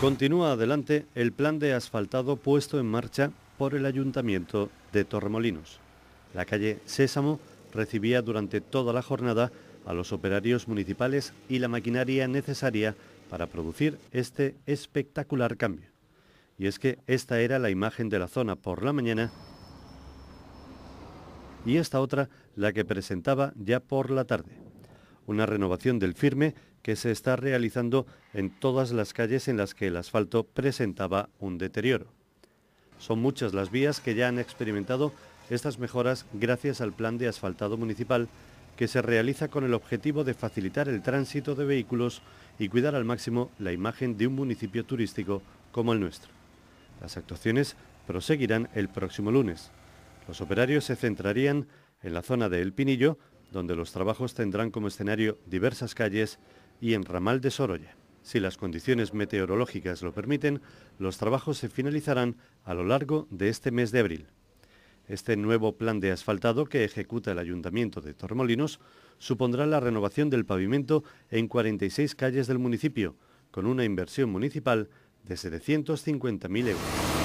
Continúa adelante el plan de asfaltado puesto en marcha por el Ayuntamiento de Torremolinos. La calle Sésamo recibía durante toda la jornada a los operarios municipales y la maquinaria necesaria para producir este espectacular cambio. Y es que esta era la imagen de la zona por la mañana y esta otra la que presentaba ya por la tarde. Una renovación del firme que se está realizando en todas las calles en las que el asfalto presentaba un deterioro. Son muchas las vías que ya han experimentado estas mejoras gracias al plan de asfaltado municipal que se realiza con el objetivo de facilitar el tránsito de vehículos y cuidar al máximo la imagen de un municipio turístico como el nuestro. Las actuaciones proseguirán el próximo lunes. Los operarios se centrarían en la zona de El Pinillo, donde los trabajos tendrán como escenario diversas calles y en ramal de Sorolla. Si las condiciones meteorológicas lo permiten, los trabajos se finalizarán a lo largo de este mes de abril. Este nuevo plan de asfaltado que ejecuta el Ayuntamiento de Tormolinos supondrá la renovación del pavimento en 46 calles del municipio, con una inversión municipal de 750.000 euros.